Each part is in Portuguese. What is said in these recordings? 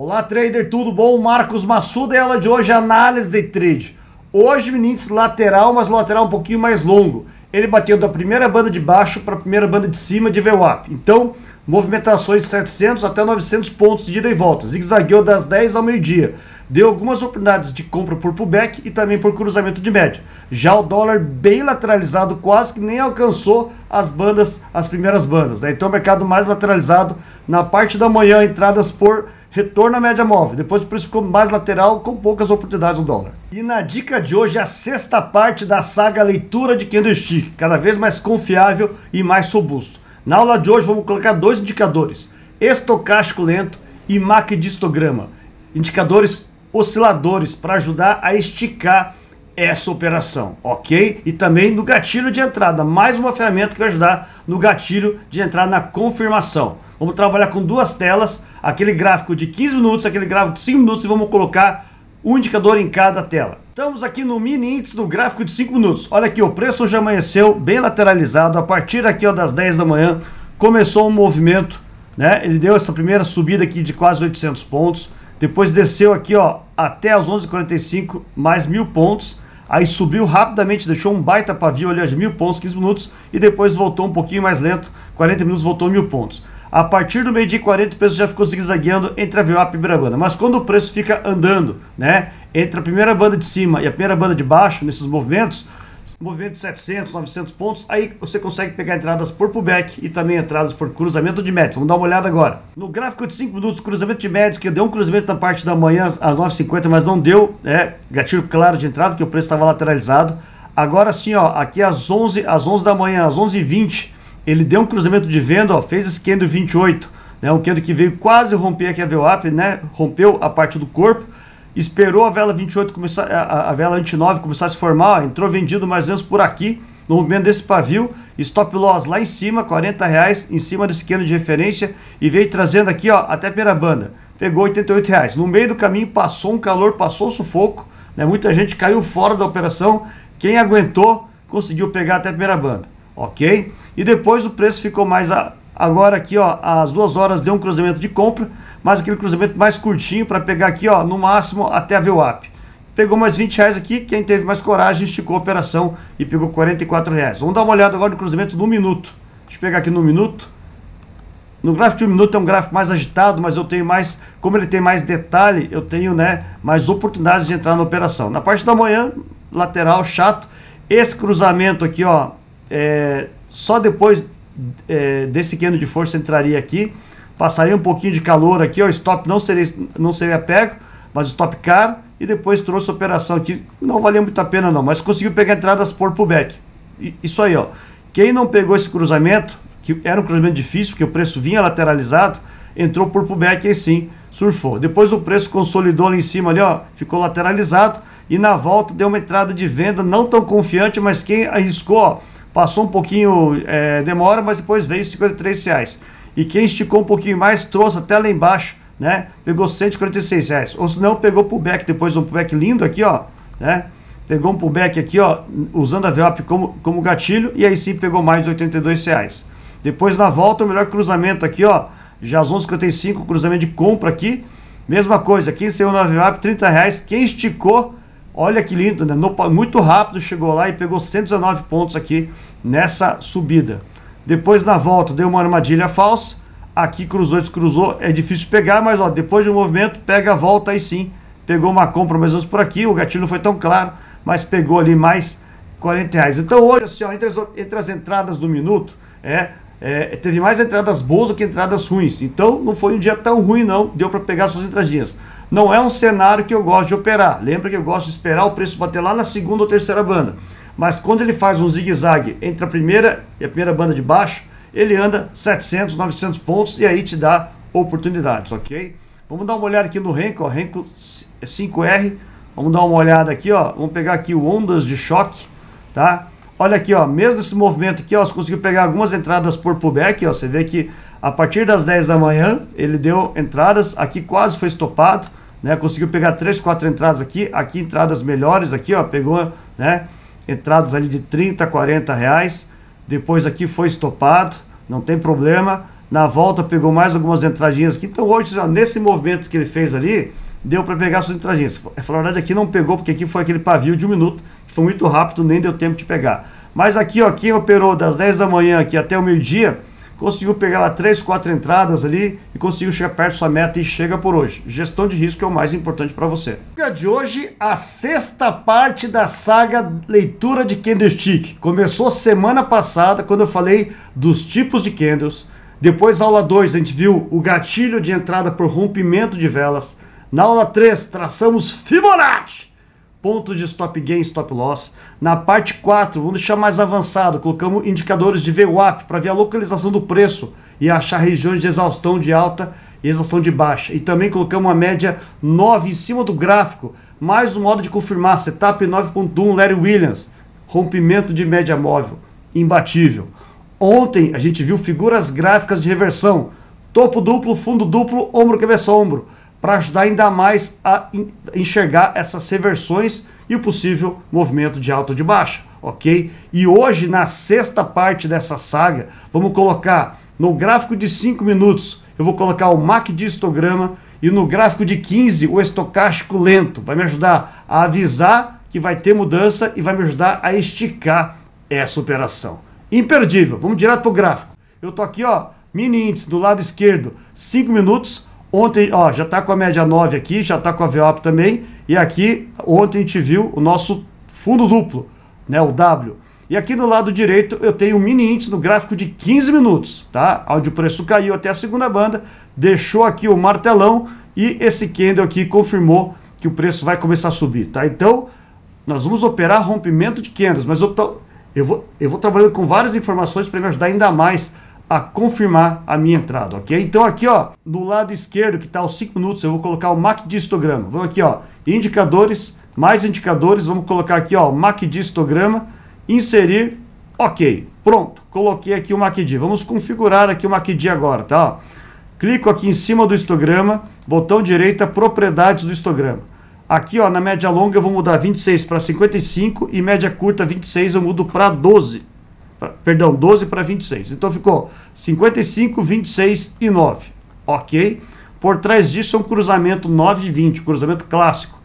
Olá, trader, tudo bom? Marcos Massuda e aula de hoje análise de trade. Hoje, meninos, lateral, mas lateral um pouquinho mais longo. Ele bateu da primeira banda de baixo para a primeira banda de cima de VWAP. Então, movimentações de 700 até 900 pontos de ida e volta. Zigue-zagueou das 10 ao meio-dia. Deu algumas oportunidades de compra por pullback e também por cruzamento de média. Já o dólar bem lateralizado, quase que nem alcançou as bandas, as primeiras bandas. Né? Então, mercado mais lateralizado na parte da manhã, entradas por retorno à média móvel. Depois o preço ficou mais lateral, com poucas oportunidades no dólar. E na dica de hoje, a sexta parte da saga Leitura de Candlestick, cada vez mais confiável e mais robusto. Na aula de hoje, vamos colocar dois indicadores: estocástico lento e maquidistograma. Indicadores osciladores para ajudar a esticar essa operação, ok? E também no gatilho de entrada, mais uma ferramenta que vai ajudar no gatilho de entrada na confirmação. Vamos trabalhar com duas telas, aquele gráfico de 15 minutos, aquele gráfico de 5 minutos e vamos colocar um indicador em cada tela. Estamos aqui no mini índice do gráfico de 5 minutos. Olha aqui, o preço já amanheceu bem lateralizado, a partir aqui ó, das 10 da manhã começou um movimento, né? Ele deu essa primeira subida aqui de quase 800 pontos, depois desceu aqui ó, até as 11h45, mais mil pontos, Aí subiu rapidamente, deixou um baita pavio ali de mil pontos, 15 minutos, e depois voltou um pouquinho mais lento, 40 minutos voltou mil pontos. A partir do meio de 40 o preço já ficou zigue-zagueando entre a VWAP e a primeira banda. Mas quando o preço fica andando, né, entre a primeira banda de cima e a primeira banda de baixo, nesses movimentos, movimento de 700, 900 pontos, aí você consegue pegar entradas por pullback e também entradas por cruzamento de médios. Vamos dar uma olhada agora. No gráfico de 5 minutos, cruzamento de médios, que deu um cruzamento na parte da manhã às 9h50, mas não deu, é, gatilho claro de entrada, porque o preço estava lateralizado. Agora sim, ó, aqui às 11, às 11 da manhã, às 11h20, ele deu um cruzamento de venda, ó, fez esse candle 28, né, um candle que veio quase romper aqui a VWAP, né, rompeu a parte do corpo, esperou a vela 28 começar, a, a vela 29 começar a se formar, ó, entrou vendido mais ou menos por aqui, no momento desse pavio, stop loss lá em cima, 40 reais em cima desse cano de referência e veio trazendo aqui, ó, até Perabanda. Pegou 88 reais. No meio do caminho passou um calor, passou um sufoco, né? Muita gente caiu fora da operação. Quem aguentou conseguiu pegar até Perabanda, ok? E depois o preço ficou mais a, Agora aqui, ó, às duas horas deu um cruzamento de compra, mas aquele cruzamento mais curtinho para pegar aqui, ó, no máximo até a VWAP. Pegou mais 20 reais aqui, quem teve mais coragem esticou a operação e pegou 44 reais. Vamos dar uma olhada agora no cruzamento no minuto. Deixa eu pegar aqui no minuto. No gráfico de um minuto é um gráfico mais agitado, mas eu tenho mais, como ele tem mais detalhe, eu tenho, né, mais oportunidades de entrar na operação. Na parte da manhã, lateral, chato, esse cruzamento aqui, ó, é, só depois é, desse queno de força entraria aqui, passaria um pouquinho de calor aqui, o stop não seria, não seria pego, mas o stop caro e depois trouxe a operação aqui, não valia muito a pena não, mas conseguiu pegar entradas por pullback. E, isso aí, ó. Quem não pegou esse cruzamento, que era um cruzamento difícil, porque o preço vinha lateralizado, entrou por pullback e sim surfou. Depois o preço consolidou lá em cima ali, ó, ficou lateralizado e na volta deu uma entrada de venda não tão confiante, mas quem arriscou, ó, Passou um pouquinho, é, demora, mas depois veio 53 reais. E quem esticou um pouquinho mais trouxe até lá embaixo, né? Pegou 146 reais. Ou se não, pegou pullback, depois um pullback lindo aqui, ó, né? Pegou um pullback aqui, ó, usando a VWAP como, como gatilho, e aí sim pegou mais 82 reais. Depois na volta, o melhor cruzamento aqui, ó, já às 11h55, cruzamento de compra aqui. Mesma coisa, quem saiu na VWAP, 30 reais. Quem esticou Olha que lindo, né? No, muito rápido chegou lá e pegou 119 pontos aqui nessa subida. Depois na volta deu uma armadilha falsa. Aqui cruzou, descruzou. É difícil pegar, mas ó, depois do movimento, pega a volta aí sim. Pegou uma compra mais ou menos por aqui. O gatilho não foi tão claro, mas pegou ali mais 40 reais. Então hoje, assim, ó, entre, as, entre as entradas do minuto, é é, teve mais entradas boas do que entradas ruins. Então não foi um dia tão ruim, não. Deu para pegar suas entradinhas. Não é um cenário que eu gosto de operar. Lembra que eu gosto de esperar o preço bater lá na segunda ou terceira banda. Mas quando ele faz um zigue-zague entre a primeira e a primeira banda de baixo, ele anda 700, 900 pontos e aí te dá oportunidades, ok? Vamos dar uma olhada aqui no Renko, Renko 5R. Vamos dar uma olhada aqui, ó. Vamos pegar aqui o ondas de choque, tá? Olha aqui, ó, mesmo esse movimento aqui, ó, você conseguiu pegar algumas entradas por pullback, ó, você vê que a partir das 10 da manhã ele deu entradas, aqui quase foi estopado, né, conseguiu pegar 3, 4 entradas aqui, aqui entradas melhores aqui, ó, pegou, né, entradas ali de 30, 40 reais, depois aqui foi estopado, não tem problema, na volta pegou mais algumas entradinhas aqui, então hoje, ó, nesse movimento que ele fez ali, deu para pegar suas trajetos. É, falar a verdade, aqui não pegou, porque aqui foi aquele pavio de um minuto, que foi muito rápido, nem deu tempo de pegar. Mas aqui, ó, quem operou das 10 da manhã aqui até o meio-dia, conseguiu pegar lá 3, 4 entradas ali e conseguiu chegar perto da sua meta e chega por hoje. Gestão de risco é o mais importante para você. De hoje, a sexta parte da saga Leitura de Candlestick. Começou semana passada, quando eu falei dos tipos de candles. Depois, aula 2, a gente viu o gatilho de entrada por rompimento de velas. Na aula 3, traçamos Fibonacci, pontos de stop gain, stop loss. Na parte 4, vamos deixar mais avançado, colocamos indicadores de VWAP para ver a localização do preço e achar regiões de exaustão de alta e exaustão de baixa. E também colocamos uma média 9 em cima do gráfico, mais um modo de confirmar setup 9.1 Larry Williams, rompimento de média móvel, imbatível. Ontem a gente viu figuras gráficas de reversão, topo duplo, fundo duplo, ombro cabeça ombro para ajudar ainda mais a enxergar essas reversões e o possível movimento de alta ou de baixa, ok? E hoje, na sexta parte dessa saga, vamos colocar no gráfico de 5 minutos, eu vou colocar o MAC de histograma e no gráfico de 15 o estocástico lento. Vai me ajudar a avisar que vai ter mudança e vai me ajudar a esticar essa operação. Imperdível. Vamos direto para o gráfico. Eu tô aqui, ó, mini índice do lado esquerdo, 5 minutos, Ontem, ó, já está com a média 9 aqui, já está com a VWAP também. E aqui, ontem a gente viu o nosso fundo duplo, né, o W. E aqui no lado direito eu tenho um mini índice no gráfico de 15 minutos, tá? Onde o preço caiu até a segunda banda, deixou aqui o martelão e esse candle aqui confirmou que o preço vai começar a subir, tá? Então, nós vamos operar rompimento de candles, mas eu, tô, eu, vou, eu vou trabalhando com várias informações para me ajudar ainda mais a confirmar a minha entrada, ok? Então aqui, ó, no lado esquerdo que está os 5 minutos, eu vou colocar o MACD histograma. Vamos aqui, ó, indicadores, mais indicadores, vamos colocar aqui, ó, MACD histograma, inserir, ok. Pronto, coloquei aqui o MACD. Vamos configurar aqui o MACD agora, tá? Clico aqui em cima do histograma, botão direita, propriedades do histograma. Aqui, ó, na média longa eu vou mudar 26 para 55 e média curta 26 eu mudo para 12 perdão, 12 para 26. Então ficou 55, 26 e 9. Ok? Por trás disso é um cruzamento 9 e 20, cruzamento clássico.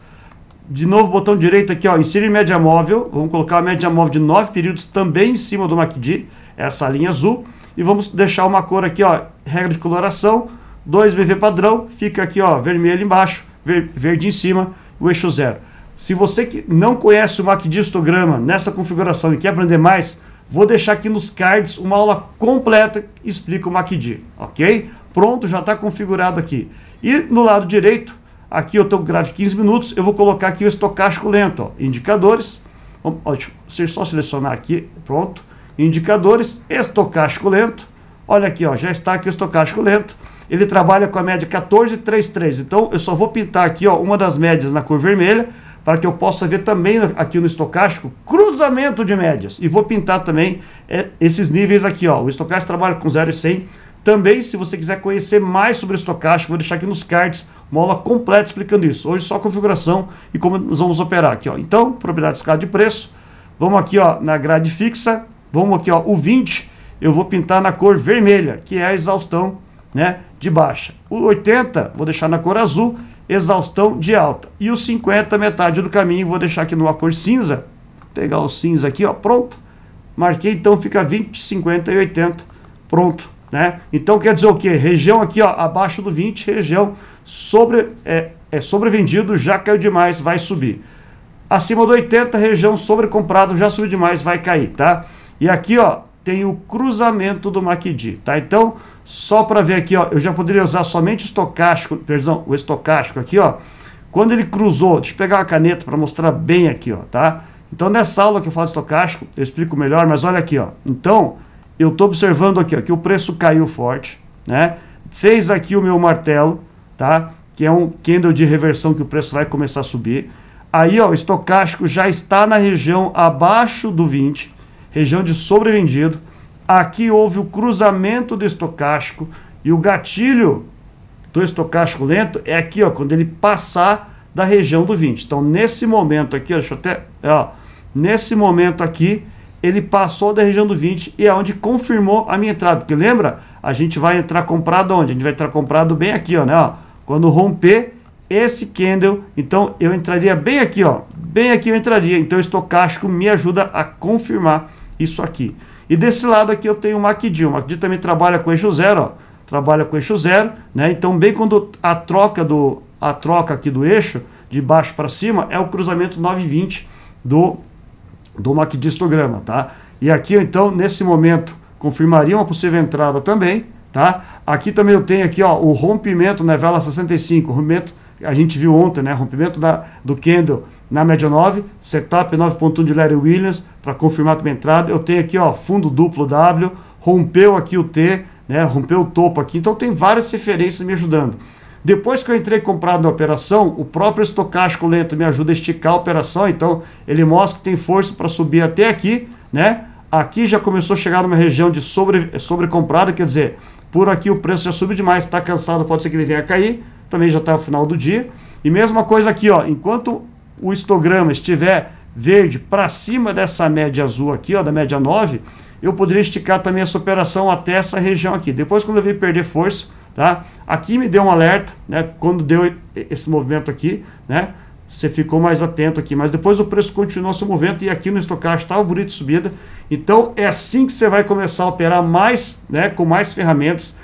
De novo, botão direito aqui, ó, insere média móvel. Vamos colocar a média móvel de 9 períodos também em cima do MACD, essa linha azul. E vamos deixar uma cor aqui, ó, regra de coloração, 2 BV padrão, fica aqui, ó, vermelho embaixo, ver, verde em cima, o eixo zero. Se você que não conhece o MACD histograma nessa configuração e quer aprender mais, Vou deixar aqui nos cards uma aula completa que explica o MACD, ok? Pronto, já está configurado aqui. E no lado direito, aqui eu tenho um gráfico de 15 minutos, eu vou colocar aqui o estocástico lento, ó, indicadores. Vamos, ó, deixa eu só selecionar aqui, pronto. Indicadores, estocástico lento. Olha aqui, ó, já está aqui o estocástico lento. Ele trabalha com a média 14,33. Então, eu só vou pintar aqui ó, uma das médias na cor vermelha para que eu possa ver também aqui no estocástico cruzamento de médias. E vou pintar também é, esses níveis aqui. Ó. O estocástico trabalha com 0 e 100. Também, se você quiser conhecer mais sobre o estocástico, vou deixar aqui nos cards uma aula completa explicando isso. Hoje só configuração e como nós vamos operar aqui. Ó. Então, propriedade escala de preço. Vamos aqui ó, na grade fixa. Vamos aqui, ó, o 20 eu vou pintar na cor vermelha, que é a exaustão né, de baixa. O 80 vou deixar na cor azul exaustão de alta. E os 50, metade do caminho, vou deixar aqui numa cor cinza. pegar o cinza aqui, ó, pronto. Marquei, então fica 20, 50 e 80, pronto. Né? Então quer dizer o que? Região aqui ó, abaixo do 20, região sobre, é, é sobrevendido, já caiu demais, vai subir. Acima do 80, região sobrecomprado, já subiu demais, vai cair, tá? E aqui ó, tem o cruzamento do MACD tá? Então, só para ver aqui, ó, eu já poderia usar somente o estocástico, perdão, o estocástico aqui, ó. Quando ele cruzou, deixa eu pegar uma caneta para mostrar bem aqui, ó, tá? Então nessa aula que eu falo de estocástico, eu explico melhor, mas olha aqui, ó. Então, eu estou observando aqui, ó, que o preço caiu forte, né? Fez aqui o meu martelo, tá? Que é um candle de reversão que o preço vai começar a subir. Aí, ó, o estocástico já está na região abaixo do 20, região de sobrevendido. Aqui houve o cruzamento do estocástico e o gatilho do estocástico lento é aqui, ó, quando ele passar da região do 20. Então, nesse momento aqui, ó, deixa eu até, é, ó, nesse momento aqui, ele passou da região do 20 e é onde confirmou a minha entrada. Porque lembra? A gente vai entrar comprado onde? A gente vai entrar comprado bem aqui, ó, né? Ó, quando romper esse candle, então eu entraria bem aqui, ó. Bem aqui eu entraria. Então, o estocástico me ajuda a confirmar isso aqui. E desse lado aqui eu tenho o MACD. O MACD também trabalha com eixo zero, ó. Trabalha com eixo zero, né? Então, bem quando a troca, do, a troca aqui do eixo, de baixo para cima, é o cruzamento 920 do, do MACD histograma, tá? E aqui, então, nesse momento, confirmaria uma possível entrada também, tá? Aqui também eu tenho aqui, ó, o rompimento na né, vela 65, rompimento a gente viu ontem, né? Rompimento da, do candle na média 9, setup 9.1 de Larry Williams para confirmar a a entrada. Eu tenho aqui, ó, fundo duplo W, rompeu aqui o T, né? Rompeu o topo aqui. Então tem várias referências me ajudando. Depois que eu entrei comprado na operação, o próprio estocástico lento me ajuda a esticar a operação, então ele mostra que tem força para subir até aqui, né? Aqui já começou a chegar numa região de sobre, quer dizer, por aqui o preço já subiu demais, está cansado, pode ser que ele venha a cair também já está o final do dia. E mesma coisa aqui, ó, enquanto o histograma estiver verde para cima dessa média azul aqui, ó, da média 9, eu poderia esticar também essa operação até essa região aqui. Depois, quando eu vir perder força, tá? Aqui me deu um alerta, né? Quando deu esse movimento aqui, né? Você ficou mais atento aqui, mas depois o preço continuou seu movimento e aqui no estocástico estava bonito subida. Então é assim que você vai começar a operar mais, né? Com mais ferramentas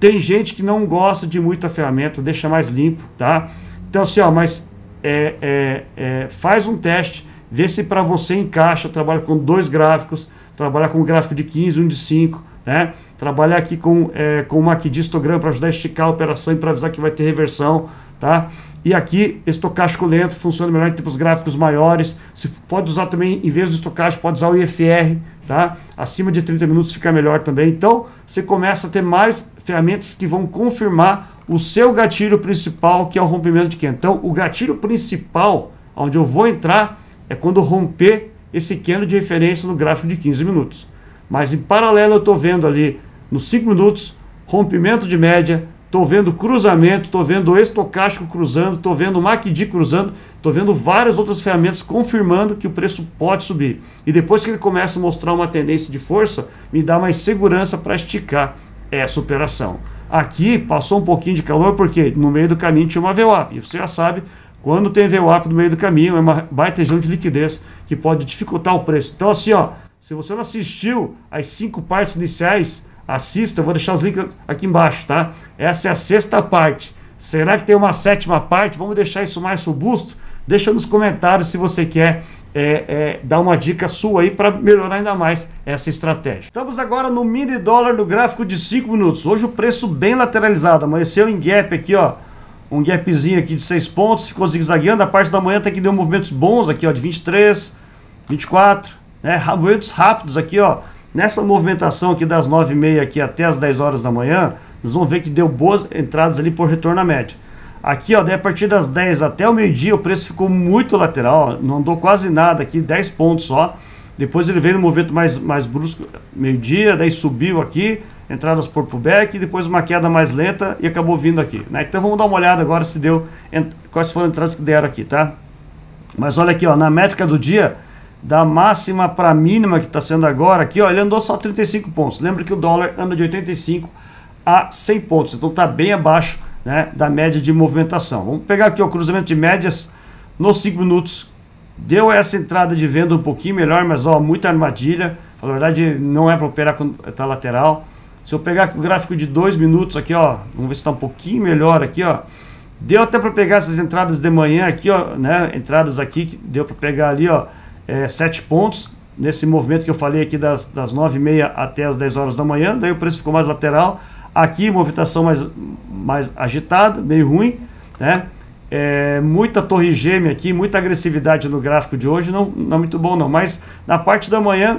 tem gente que não gosta de muita ferramenta, deixa mais limpo, tá? Então, assim, ó, mas é, é, é, faz um teste, vê se para você encaixa. Trabalha com dois gráficos, trabalha com um gráfico de 15, um de 5, né? Trabalhar aqui com, é, com o maquidistograma para ajudar a esticar a operação e para avisar que vai ter reversão, tá? E aqui, estocástico lento funciona melhor em tempos gráficos maiores. Se pode usar também, em vez do estocástico, pode usar o IFR, tá? Acima de 30 minutos fica melhor também. Então, você começa a ter mais ferramentas que vão confirmar o seu gatilho principal, que é o rompimento de Ken. Então, o gatilho principal, onde eu vou entrar, é quando romper esse candle de referência no gráfico de 15 minutos. Mas em paralelo eu estou vendo ali nos 5 minutos, rompimento de média, estou vendo cruzamento, estou vendo estocástico cruzando, estou vendo MACD cruzando, estou vendo várias outras ferramentas confirmando que o preço pode subir. E depois que ele começa a mostrar uma tendência de força, me dá mais segurança para esticar essa operação. Aqui passou um pouquinho de calor porque no meio do caminho tinha uma VWAP. E você já sabe, quando tem VWAP no meio do caminho, é uma baita de liquidez que pode dificultar o preço. Então assim, ó, se você não assistiu às cinco partes iniciais, Assista, eu vou deixar os links aqui embaixo, tá? Essa é a sexta parte. Será que tem uma sétima parte? Vamos deixar isso mais robusto? Deixa nos comentários se você quer é, é, dar uma dica sua aí para melhorar ainda mais essa estratégia. Estamos agora no mini dólar no gráfico de 5 minutos. Hoje o preço bem lateralizado, amanheceu em gap aqui, ó. Um gapzinho aqui de 6 pontos, ficou zigue-zagueando. A parte da manhã até que deu movimentos bons aqui, ó, de 23, 24, né? Movimentos rápidos aqui, ó. Nessa movimentação aqui das 9h30 aqui até as 10 horas da manhã, nós vamos ver que deu boas entradas ali por retorno à média. Aqui, ó, daí a partir das 10 até o meio-dia, o preço ficou muito lateral, ó, não andou quase nada aqui, 10 pontos só. Depois ele veio no movimento mais, mais brusco, meio-dia, daí subiu aqui, entradas por pullback, depois uma queda mais lenta e acabou vindo aqui. Né? Então vamos dar uma olhada agora se deu, quais foram as entradas que deram aqui, tá? Mas olha aqui, ó, na métrica do dia, da máxima para mínima que está sendo agora, aqui ó, ele andou só 35 pontos. Lembra que o dólar anda de 85 a 100 pontos, então está bem abaixo né, da média de movimentação. Vamos pegar aqui o cruzamento de médias nos 5 minutos. Deu essa entrada de venda um pouquinho melhor, mas ó, muita armadilha. Na verdade, não é para operar quando está lateral. Se eu pegar o gráfico de 2 minutos aqui, ó, vamos ver se está um pouquinho melhor aqui, ó. Deu até para pegar essas entradas de manhã aqui, ó, né? Entradas aqui, deu para pegar ali, ó é, sete pontos nesse movimento que eu falei aqui das, das 9h30 até as 10 horas da manhã, daí o preço ficou mais lateral. Aqui, movimentação mais, mais agitada, meio ruim, né? É, muita torre gêmea aqui, muita agressividade no gráfico de hoje, não, não é muito bom não. Mas na parte da manhã,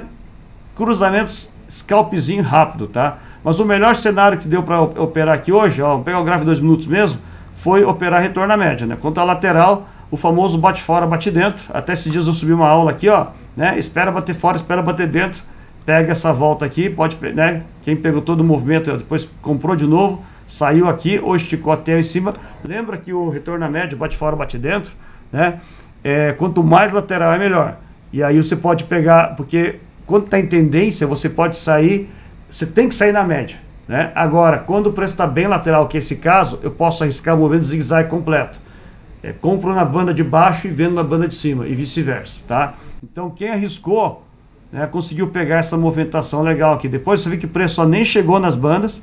cruzamentos, scalpzinho rápido, tá? Mas o melhor cenário que deu para operar aqui hoje, ó, vou pegar o gráfico de dois minutos mesmo, foi operar retorno à média, né? Quanto à lateral, o famoso bate fora, bate dentro. Até esses dias eu subi uma aula aqui, ó, né? Espera bater fora, espera bater dentro. Pega essa volta aqui, pode, né? Quem pegou todo o movimento, depois comprou de novo, saiu aqui ou esticou até em cima. Lembra que o retorno à média bate fora, bate dentro, né? É, quanto mais lateral é melhor. E aí você pode pegar, porque quando está em tendência, você pode sair, você tem que sair na média. Né? Agora, quando o preço está bem lateral, que é esse caso, eu posso arriscar o movimento zigue-zague completo é, na banda de baixo e vendo na banda de cima e vice-versa, tá? Então quem arriscou né, conseguiu pegar essa movimentação legal aqui. Depois você vê que o preço só nem chegou nas bandas,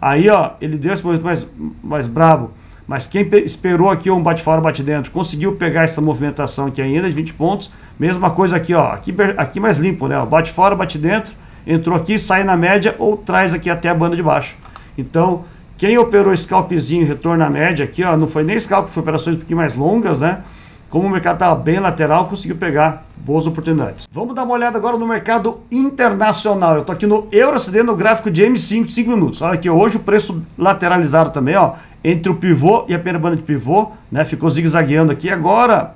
aí ó, ele deu esse movimento mais, mais brabo. Mas quem esperou aqui um bate fora, bate dentro, conseguiu pegar essa movimentação aqui ainda de 20 pontos. Mesma coisa aqui, ó. Aqui, aqui mais limpo, né? bate fora, bate dentro, entrou aqui, sai na média ou traz aqui até a banda de baixo. Então, quem operou scalpzinho, retorno à média aqui, ó, não foi nem scalp, foi operações um pouquinho mais longas, né? Como o mercado estava bem lateral, conseguiu pegar boas oportunidades. Vamos dar uma olhada agora no mercado internacional. Eu estou aqui no EuroCD, no gráfico de M5, 5 minutos. Olha aqui, hoje o preço lateralizado também, ó, entre o pivô e a primeira banda de pivô, né? Ficou zigue-zagueando aqui. Agora,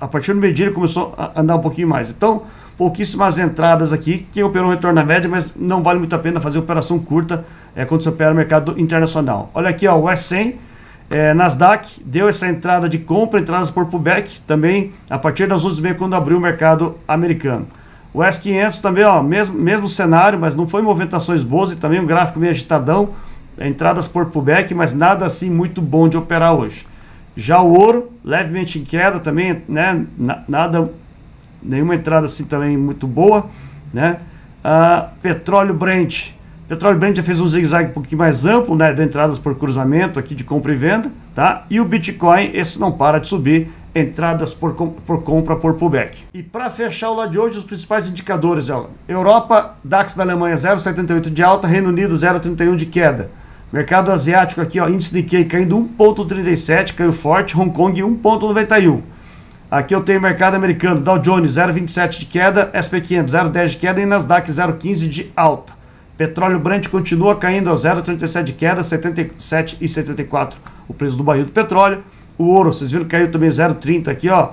a partir do meio-dia, ele começou a andar um pouquinho mais. Então, pouquíssimas entradas aqui. Quem operou um retorno na média, mas não vale muito a pena fazer operação curta é, quando você opera no mercado internacional. Olha aqui, ó, o S100, é, eh, Nasdaq, deu essa entrada de compra, entradas por pullback também a partir das 11h30 quando abriu o mercado americano. O S500 também, ó, mesmo, mesmo cenário, mas não foi movimentações boas e também um gráfico meio agitadão, eh, entradas por pullback, mas nada assim muito bom de operar hoje. Já o ouro, levemente em queda também, né? nada nenhuma entrada assim também muito boa, né? Ah, petróleo Brent. Petróleo Brent já fez um zigue-zague um pouquinho mais amplo, né? De entradas por cruzamento aqui de compra e venda, tá? E o Bitcoin, esse não para de subir, entradas por, com, por compra por pullback. E para fechar o lado de hoje, os principais indicadores, ela. Europa, DAX da Alemanha 0,78 de alta, Reino Unido 0,31 de queda. Mercado asiático aqui, ó, índice Nikkei caindo 1,37, caiu forte, Hong Kong 1,91. Aqui eu tenho mercado americano, Dow Jones 0,27 de queda, SP500 0,10 de queda e Nasdaq 0,15 de alta. Petróleo Brent continua caindo a 0,37 de queda, 77,74 o preço do barril do petróleo. O ouro, vocês viram que caiu também 0,30 aqui, ó,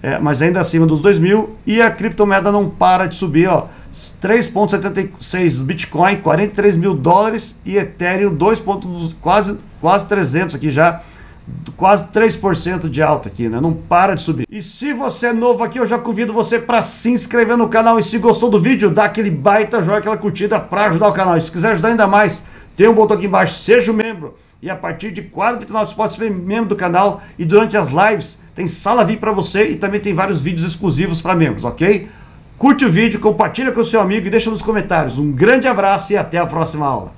é, mas ainda acima dos 2 mil. E a criptomoeda não para de subir, ó, 3,76 do Bitcoin, 43 mil dólares e Ethereum 2, quase, quase 300 aqui já, quase 3% de alta aqui, né? Não para de subir. E se você é novo aqui, eu já convido você para se inscrever no canal e se gostou do vídeo, dá aquele baita joinha, aquela curtida para ajudar o canal. E se quiser ajudar ainda mais, tem um botão aqui embaixo, seja um membro. E a partir de 4,29 você pode ser membro do canal e durante as lives tem sala VIP para você e também tem vários vídeos exclusivos para membros, ok? Curte o vídeo, compartilha com o seu amigo e deixa nos comentários. Um grande abraço e até a próxima aula.